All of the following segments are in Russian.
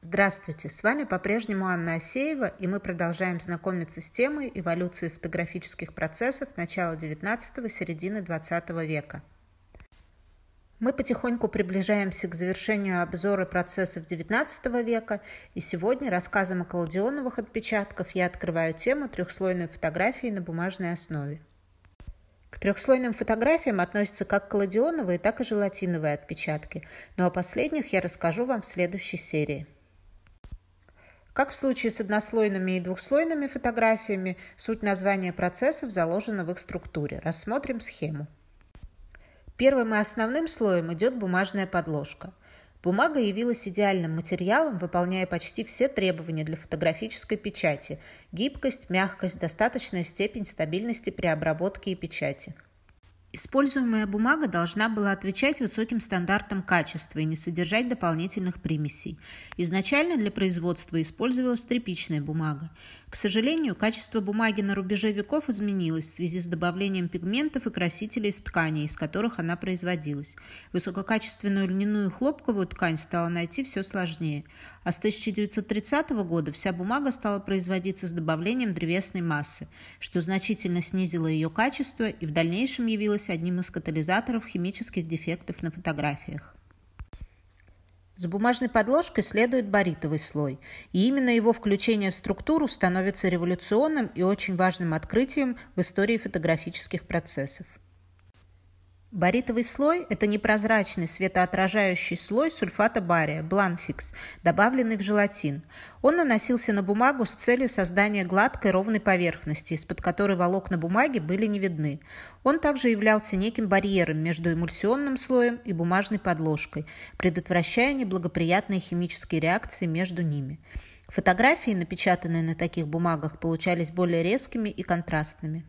Здравствуйте, с вами по-прежнему Анна Асеева, и мы продолжаем знакомиться с темой эволюции фотографических процессов начала XIX – середины XX века. Мы потихоньку приближаемся к завершению обзора процессов XIX века, и сегодня рассказом о колодионовых отпечатков я открываю тему трехслойной фотографии на бумажной основе. К трехслойным фотографиям относятся как колодионовые, так и желатиновые отпечатки, но ну, о а последних я расскажу вам в следующей серии. Как в случае с однослойными и двухслойными фотографиями, суть названия процессов заложена в их структуре. Рассмотрим схему. Первым и основным слоем идет бумажная подложка. Бумага явилась идеальным материалом, выполняя почти все требования для фотографической печати – гибкость, мягкость, достаточная степень стабильности при обработке и печати – Используемая бумага должна была отвечать высоким стандартам качества и не содержать дополнительных примесей. Изначально для производства использовалась тряпичная бумага. К сожалению, качество бумаги на рубеже веков изменилось в связи с добавлением пигментов и красителей в ткани, из которых она производилась. Высококачественную льняную хлопковую ткань стало найти все сложнее. А с 1930 года вся бумага стала производиться с добавлением древесной массы, что значительно снизило ее качество и в дальнейшем явилось явилась одним из катализаторов химических дефектов на фотографиях. За бумажной подложкой следует баритовый слой, и именно его включение в структуру становится революционным и очень важным открытием в истории фотографических процессов. Баритовый слой – это непрозрачный светоотражающий слой сульфата бария, бланфикс, добавленный в желатин. Он наносился на бумагу с целью создания гладкой ровной поверхности, из-под которой волокна бумаги были не видны. Он также являлся неким барьером между эмульсионным слоем и бумажной подложкой, предотвращая неблагоприятные химические реакции между ними. Фотографии, напечатанные на таких бумагах, получались более резкими и контрастными.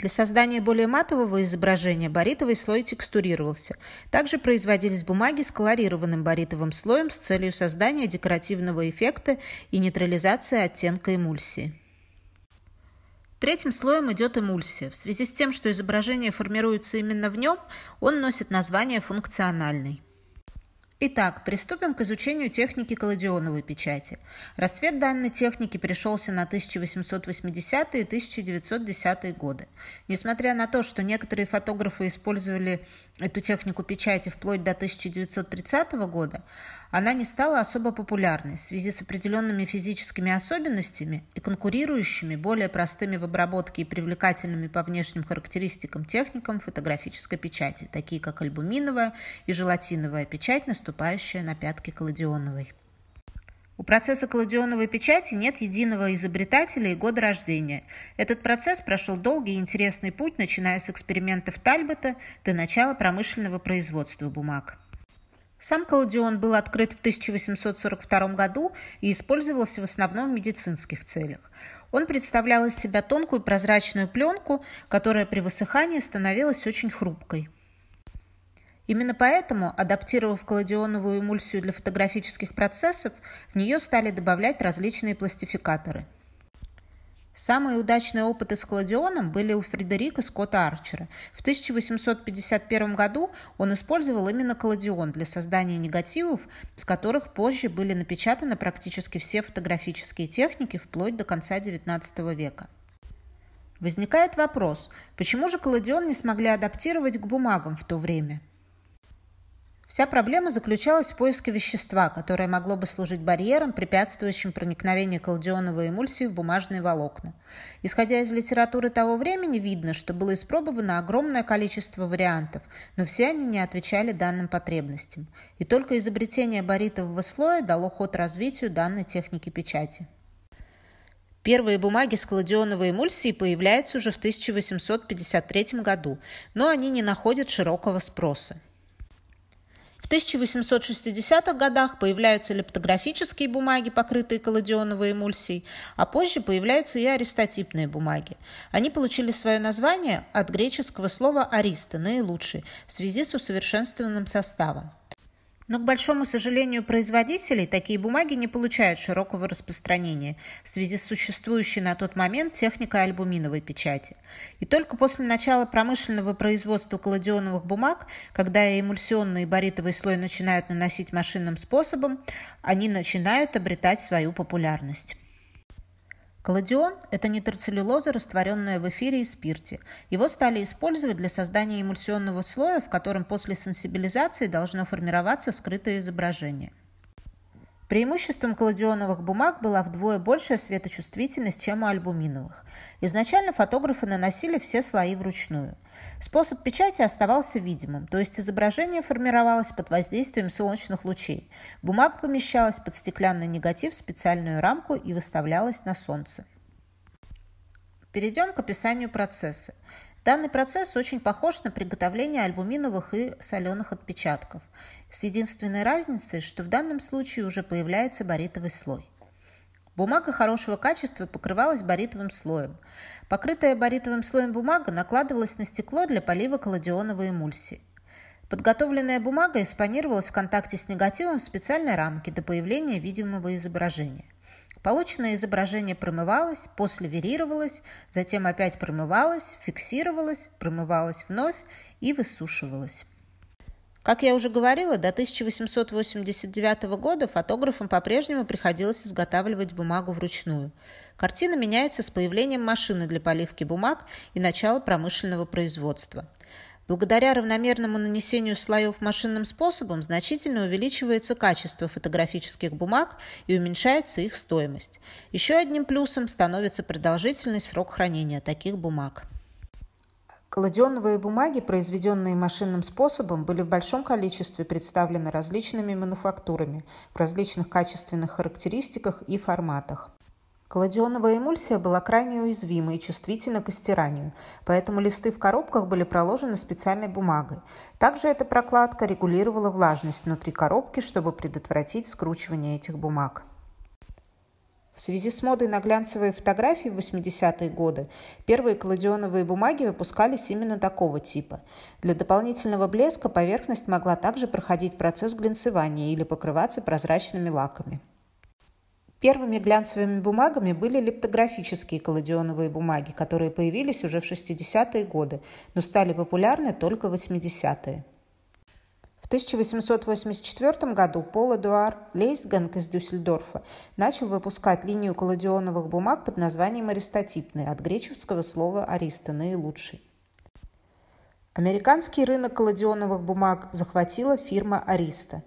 Для создания более матового изображения баритовый слой текстурировался. Также производились бумаги с колорированным баритовым слоем с целью создания декоративного эффекта и нейтрализации оттенка эмульсии. Третьим слоем идет эмульсия. В связи с тем, что изображение формируется именно в нем, он носит название функциональный. Итак, приступим к изучению техники колодионовой печати. Расцвет данной техники пришелся на 1880-е и 1910-е годы. Несмотря на то, что некоторые фотографы использовали эту технику печати вплоть до 1930 года, она не стала особо популярной в связи с определенными физическими особенностями и конкурирующими, более простыми в обработке и привлекательными по внешним характеристикам техникам фотографической печати, такие как альбуминовая и желатиновая печать, наступающая на пятки кладионовой. У процесса кладионовой печати нет единого изобретателя и года рождения. Этот процесс прошел долгий и интересный путь, начиная с экспериментов Тальбота до начала промышленного производства бумаг. Сам колодион был открыт в 1842 году и использовался в основном в медицинских целях. Он представлял из себя тонкую прозрачную пленку, которая при высыхании становилась очень хрупкой. Именно поэтому, адаптировав колодионовую эмульсию для фотографических процессов, в нее стали добавлять различные пластификаторы. Самые удачные опыты с кладионом были у Фредерика Скотта Арчера. В 1851 году он использовал именно кладион для создания негативов, с которых позже были напечатаны практически все фотографические техники вплоть до конца XIX века. Возникает вопрос, почему же кладион не смогли адаптировать к бумагам в то время? Вся проблема заключалась в поиске вещества, которое могло бы служить барьером, препятствующим проникновению колдионовой эмульсии в бумажные волокна. Исходя из литературы того времени, видно, что было испробовано огромное количество вариантов, но все они не отвечали данным потребностям. И только изобретение баритового слоя дало ход развитию данной техники печати. Первые бумаги с кладионовой эмульсией появляются уже в 1853 году, но они не находят широкого спроса. В 1860-х годах появляются лептографические бумаги, покрытые колодионовой эмульсией, а позже появляются и аристотипные бумаги. Они получили свое название от греческого слова «ариста» – «наилучший» в связи с усовершенствованным составом. Но, к большому сожалению производителей, такие бумаги не получают широкого распространения в связи с существующей на тот момент техникой альбуминовой печати. И только после начала промышленного производства кладионовых бумаг, когда эмульсионный и баритовый слой начинают наносить машинным способом, они начинают обретать свою популярность. Колладион – это нитроцеллюлоза, растворенная в эфире и спирте. Его стали использовать для создания эмульсионного слоя, в котором после сенсибилизации должно формироваться скрытое изображение. Преимуществом кладионовых бумаг была вдвое большая светочувствительность, чем у альбуминовых. Изначально фотографы наносили все слои вручную. Способ печати оставался видимым, то есть изображение формировалось под воздействием солнечных лучей. Бумага помещалась под стеклянный негатив в специальную рамку и выставлялась на солнце. Перейдем к описанию процесса. Данный процесс очень похож на приготовление альбуминовых и соленых отпечатков, с единственной разницей, что в данном случае уже появляется баритовый слой. Бумага хорошего качества покрывалась баритовым слоем. Покрытая баритовым слоем бумага накладывалась на стекло для полива колодионовой эмульсии. Подготовленная бумага экспонировалась в контакте с негативом в специальной рамке до появления видимого изображения. Полученное изображение промывалось, после верировалось, затем опять промывалось, фиксировалось, промывалось вновь и высушивалось. Как я уже говорила, до 1889 года фотографам по-прежнему приходилось изготавливать бумагу вручную. Картина меняется с появлением машины для поливки бумаг и начала промышленного производства. Благодаря равномерному нанесению слоев машинным способом значительно увеличивается качество фотографических бумаг и уменьшается их стоимость. Еще одним плюсом становится продолжительность срок хранения таких бумаг. Колодионовые бумаги, произведенные машинным способом, были в большом количестве представлены различными мануфактурами в различных качественных характеристиках и форматах. Кладионовая эмульсия была крайне уязвима и чувствительна к истиранию, поэтому листы в коробках были проложены специальной бумагой. Также эта прокладка регулировала влажность внутри коробки, чтобы предотвратить скручивание этих бумаг. В связи с модой на глянцевые фотографии в 80-е годы первые кладионовые бумаги выпускались именно такого типа. Для дополнительного блеска поверхность могла также проходить процесс глянцевания или покрываться прозрачными лаками. Первыми глянцевыми бумагами были липтографические колодионовые бумаги, которые появились уже в 60-е годы, но стали популярны только в 80-е. В 1884 году Пол Эдуар Лейсганг из Дюссельдорфа начал выпускать линию колодионовых бумаг под названием аристотипные от греческого слова «ариста» – «наилучший». Американский рынок колодионовых бумаг захватила фирма «Ариста».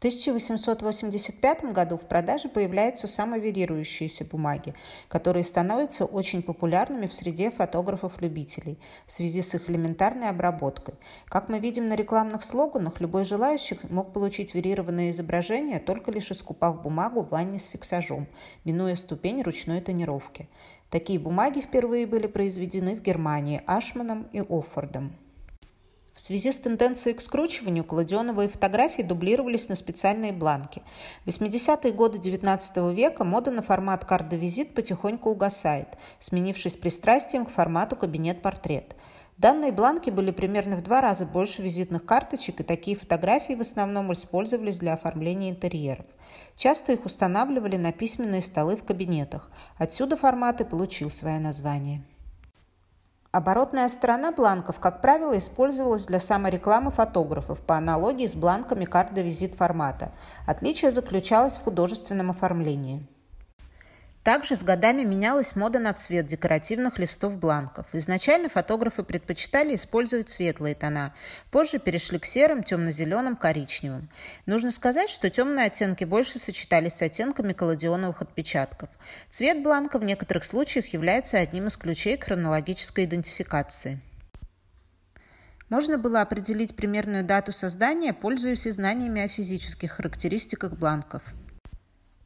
1885 году в продаже появляются самоверирующиеся бумаги, которые становятся очень популярными в среде фотографов-любителей в связи с их элементарной обработкой. Как мы видим на рекламных слоганах, любой желающий мог получить верированное изображение, только лишь искупав бумагу в ванне с фиксажом, минуя ступень ручной тонировки. Такие бумаги впервые были произведены в Германии Ашманом и Оффордом. В связи с тенденцией к скручиванию кладеновые фотографии дублировались на специальные бланки. В 80-е годы XIX века мода на формат карт визит потихоньку угасает, сменившись пристрастием к формату кабинет-портрет. Данные бланки были примерно в два раза больше визитных карточек, и такие фотографии в основном использовались для оформления интерьеров. Часто их устанавливали на письменные столы в кабинетах. Отсюда формат и получил свое название. Оборотная сторона бланков, как правило, использовалась для саморекламы фотографов по аналогии с бланками карт визит формата. Отличие заключалось в художественном оформлении. Также с годами менялась мода на цвет декоративных листов бланков. Изначально фотографы предпочитали использовать светлые тона, позже перешли к серым, темно-зеленым, коричневым. Нужно сказать, что темные оттенки больше сочетались с оттенками колодионовых отпечатков. Цвет бланка в некоторых случаях является одним из ключей к хронологической идентификации. Можно было определить примерную дату создания, пользуясь и знаниями о физических характеристиках бланков.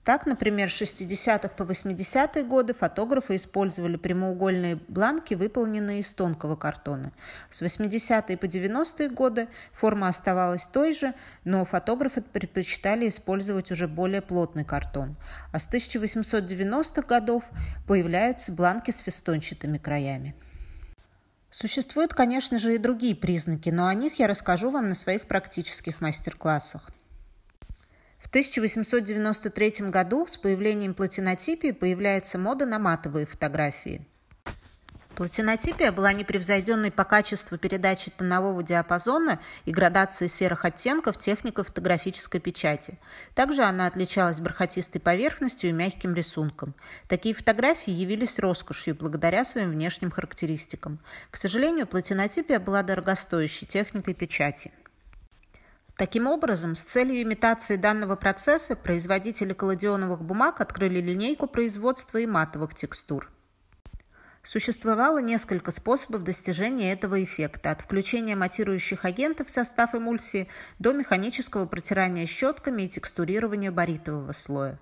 Так, например, с 60-х по 80-е годы фотографы использовали прямоугольные бланки, выполненные из тонкого картона. С 80-е по 90-е годы форма оставалась той же, но фотографы предпочитали использовать уже более плотный картон. А с 1890-х годов появляются бланки с фестончатыми краями. Существуют, конечно же, и другие признаки, но о них я расскажу вам на своих практических мастер-классах. 1893 году с появлением платинотипии появляется мода на матовые фотографии. Платинотипия была непревзойденной по качеству передачи тонового диапазона и градации серых оттенков техника фотографической печати. Также она отличалась бархатистой поверхностью и мягким рисунком. Такие фотографии явились роскошью благодаря своим внешним характеристикам. К сожалению, платинотипия была дорогостоящей техникой печати. Таким образом, с целью имитации данного процесса производители колодионовых бумаг открыли линейку производства и матовых текстур. Существовало несколько способов достижения этого эффекта, от включения матирующих агентов в состав эмульсии до механического протирания щетками и текстурирования баритового слоя.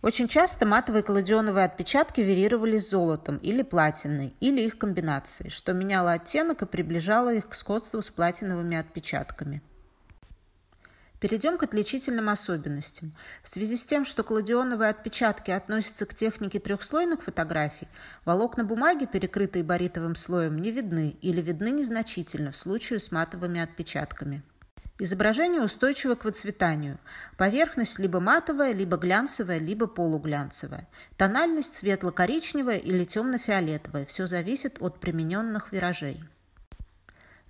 Очень часто матовые колодионовые отпечатки верировали золотом или платиной, или их комбинацией, что меняло оттенок и приближало их к сходству с платиновыми отпечатками. Перейдем к отличительным особенностям. В связи с тем, что кладионовые отпечатки относятся к технике трехслойных фотографий, волокна бумаги, перекрытые баритовым слоем, не видны или видны незначительно в случае с матовыми отпечатками. Изображение устойчиво к выцветанию. Поверхность либо матовая, либо глянцевая, либо полуглянцевая. Тональность светло-коричневая или темно-фиолетовая. Все зависит от примененных виражей.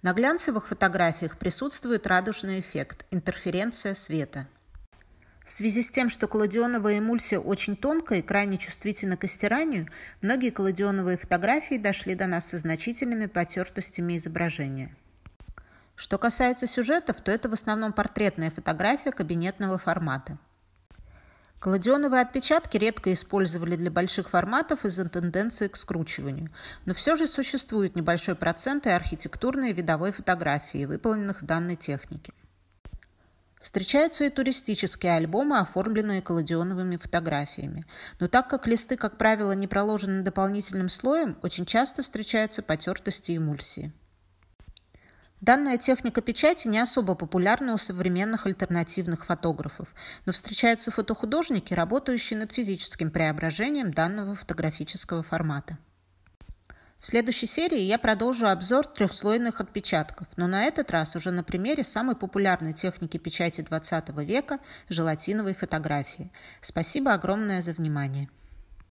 На глянцевых фотографиях присутствует радужный эффект – интерференция света. В связи с тем, что колодионовая эмульсия очень тонкая и крайне чувствительна к истиранию, многие колодионовые фотографии дошли до нас со значительными потертостями изображения. Что касается сюжетов, то это в основном портретная фотография кабинетного формата – Колодионовые отпечатки редко использовали для больших форматов из-за тенденции к скручиванию, но все же существует небольшой процент и архитектурной и видовой фотографии, выполненных в данной технике. Встречаются и туристические альбомы, оформленные колодионовыми фотографиями. Но так как листы, как правило, не проложены дополнительным слоем, очень часто встречаются потертости эмульсии. Данная техника печати не особо популярна у современных альтернативных фотографов, но встречаются фотохудожники, работающие над физическим преображением данного фотографического формата. В следующей серии я продолжу обзор трехслойных отпечатков, но на этот раз уже на примере самой популярной техники печати 20 века – желатиновой фотографии. Спасибо огромное за внимание.